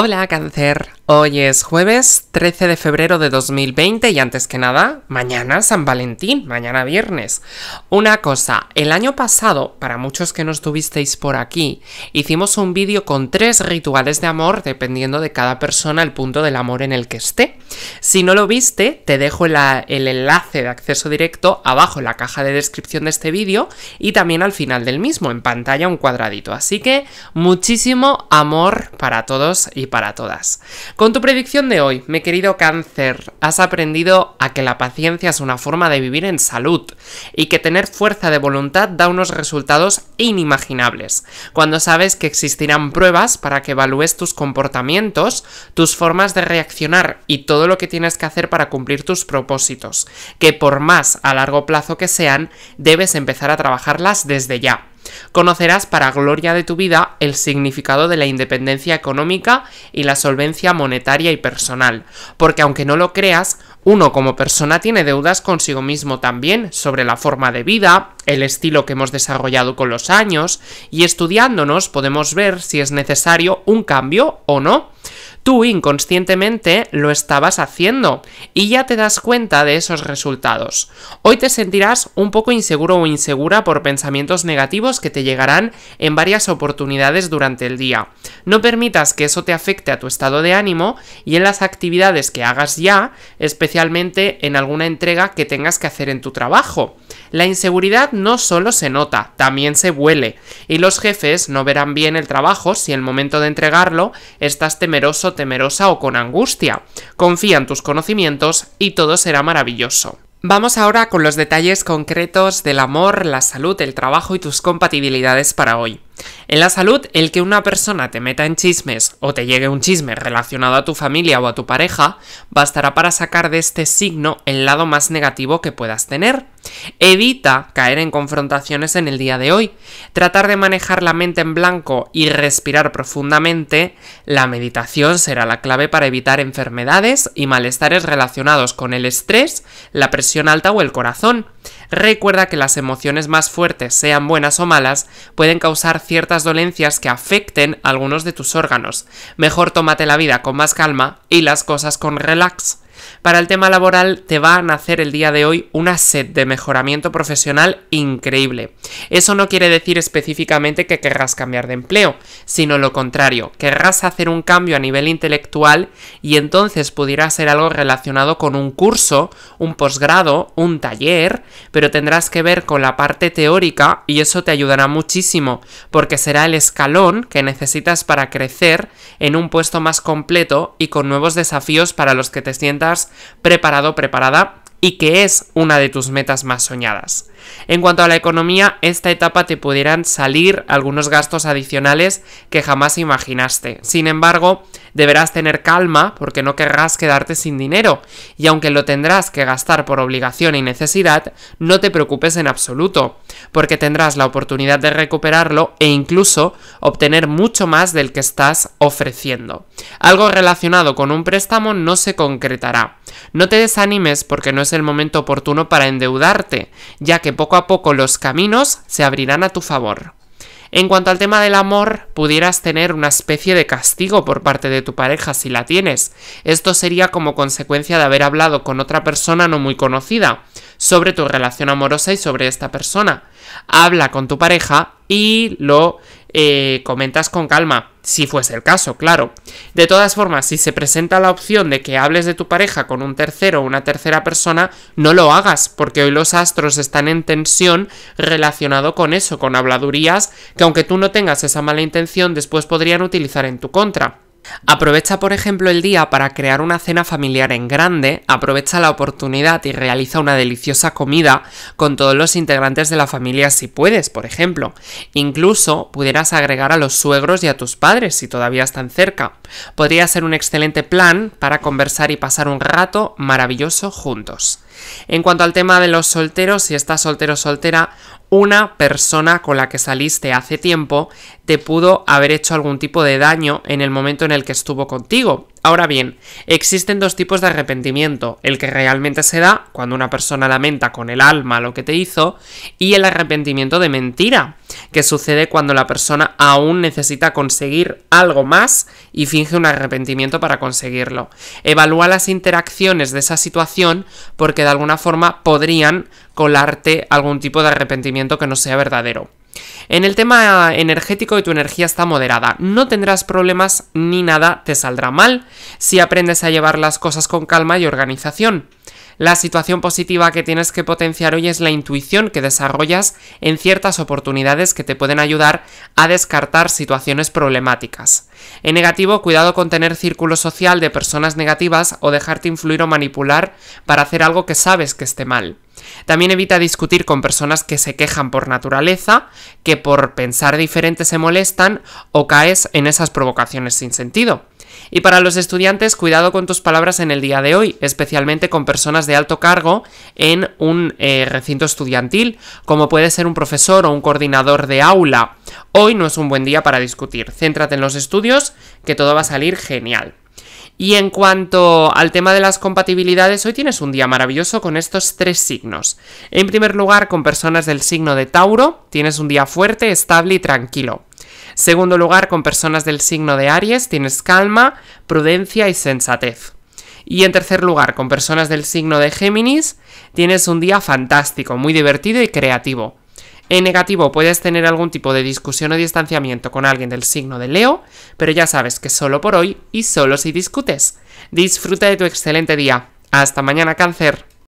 Hola, cáncer. Hoy es jueves 13 de febrero de 2020 y antes que nada, mañana San Valentín, mañana viernes. Una cosa, el año pasado, para muchos que no estuvisteis por aquí, hicimos un vídeo con tres rituales de amor dependiendo de cada persona el punto del amor en el que esté. Si no lo viste, te dejo el enlace de acceso directo abajo en la caja de descripción de este vídeo y también al final del mismo, en pantalla un cuadradito. Así que muchísimo amor para todos y para todas. Con tu predicción de hoy, mi querido cáncer, has aprendido a que la paciencia es una forma de vivir en salud y que tener fuerza de voluntad da unos resultados inimaginables, cuando sabes que existirán pruebas para que evalúes tus comportamientos, tus formas de reaccionar y todo lo que tienes que hacer para cumplir tus propósitos, que por más a largo plazo que sean, debes empezar a trabajarlas desde ya. Conocerás para gloria de tu vida el significado de la independencia económica y la solvencia monetaria y personal, porque aunque no lo creas, uno como persona tiene deudas consigo mismo también sobre la forma de vida, el estilo que hemos desarrollado con los años, y estudiándonos podemos ver si es necesario un cambio o no tú inconscientemente lo estabas haciendo y ya te das cuenta de esos resultados. Hoy te sentirás un poco inseguro o insegura por pensamientos negativos que te llegarán en varias oportunidades durante el día. No permitas que eso te afecte a tu estado de ánimo y en las actividades que hagas ya, especialmente en alguna entrega que tengas que hacer en tu trabajo. La inseguridad no solo se nota, también se huele, y los jefes no verán bien el trabajo si en el momento de entregarlo estás temeroso temerosa o con angustia. Confía en tus conocimientos y todo será maravilloso. Vamos ahora con los detalles concretos del amor, la salud, el trabajo y tus compatibilidades para hoy. En la salud, el que una persona te meta en chismes o te llegue un chisme relacionado a tu familia o a tu pareja, bastará para sacar de este signo el lado más negativo que puedas tener. Evita caer en confrontaciones en el día de hoy. Tratar de manejar la mente en blanco y respirar profundamente, la meditación será la clave para evitar enfermedades y malestares relacionados con el estrés, la presión alta o el corazón. Recuerda que las emociones más fuertes, sean buenas o malas, pueden causar ciertas dolencias que afecten algunos de tus órganos. Mejor tómate la vida con más calma y las cosas con relax. Para el tema laboral te va a nacer el día de hoy una sed de mejoramiento profesional increíble. Eso no quiere decir específicamente que querrás cambiar de empleo, sino lo contrario, querrás hacer un cambio a nivel intelectual y entonces pudiera ser algo relacionado con un curso, un posgrado, un taller, pero tendrás que ver con la parte teórica y eso te ayudará muchísimo porque será el escalón que necesitas para crecer en un puesto más completo y con nuevos desafíos para los que te sientas preparado, preparada y que es una de tus metas más soñadas. En cuanto a la economía, esta etapa te pudieran salir algunos gastos adicionales que jamás imaginaste. Sin embargo, deberás tener calma porque no querrás quedarte sin dinero, y aunque lo tendrás que gastar por obligación y necesidad, no te preocupes en absoluto, porque tendrás la oportunidad de recuperarlo e incluso obtener mucho más del que estás ofreciendo. Algo relacionado con un préstamo no se concretará. No te desanimes porque no es el momento oportuno para endeudarte, ya que poco a poco los caminos se abrirán a tu favor. En cuanto al tema del amor, pudieras tener una especie de castigo por parte de tu pareja si la tienes. Esto sería como consecuencia de haber hablado con otra persona no muy conocida sobre tu relación amorosa y sobre esta persona. Habla con tu pareja y lo eh, comentas con calma, si fuese el caso, claro. De todas formas, si se presenta la opción de que hables de tu pareja con un tercero o una tercera persona, no lo hagas, porque hoy los astros están en tensión relacionado con eso, con habladurías que aunque tú no tengas esa mala intención, después podrían utilizar en tu contra. Aprovecha, por ejemplo, el día para crear una cena familiar en grande, aprovecha la oportunidad y realiza una deliciosa comida con todos los integrantes de la familia si puedes, por ejemplo. Incluso pudieras agregar a los suegros y a tus padres si todavía están cerca. Podría ser un excelente plan para conversar y pasar un rato maravilloso juntos. En cuanto al tema de los solteros, si estás soltero o soltera, una persona con la que saliste hace tiempo te pudo haber hecho algún tipo de daño en el momento en el que estuvo contigo. Ahora bien, existen dos tipos de arrepentimiento, el que realmente se da cuando una persona lamenta con el alma lo que te hizo y el arrepentimiento de mentira, que sucede cuando la persona aún necesita conseguir algo más y finge un arrepentimiento para conseguirlo. Evalúa las interacciones de esa situación porque de alguna forma podrían colarte algún tipo de arrepentimiento que no sea verdadero. En el tema energético tu energía está moderada, no tendrás problemas ni nada te saldrá mal si aprendes a llevar las cosas con calma y organización. La situación positiva que tienes que potenciar hoy es la intuición que desarrollas en ciertas oportunidades que te pueden ayudar a descartar situaciones problemáticas. En negativo, cuidado con tener círculo social de personas negativas o dejarte influir o manipular para hacer algo que sabes que esté mal. También evita discutir con personas que se quejan por naturaleza, que por pensar diferente se molestan o caes en esas provocaciones sin sentido. Y para los estudiantes, cuidado con tus palabras en el día de hoy, especialmente con personas de alto cargo en un eh, recinto estudiantil, como puede ser un profesor o un coordinador de aula. Hoy no es un buen día para discutir. Céntrate en los estudios, que todo va a salir genial. Y en cuanto al tema de las compatibilidades, hoy tienes un día maravilloso con estos tres signos. En primer lugar, con personas del signo de Tauro, tienes un día fuerte, estable y tranquilo. Segundo lugar, con personas del signo de Aries tienes calma, prudencia y sensatez. Y en tercer lugar, con personas del signo de Géminis, tienes un día fantástico, muy divertido y creativo. En negativo, puedes tener algún tipo de discusión o distanciamiento con alguien del signo de Leo, pero ya sabes que solo por hoy y solo si discutes. Disfruta de tu excelente día. Hasta mañana, cáncer.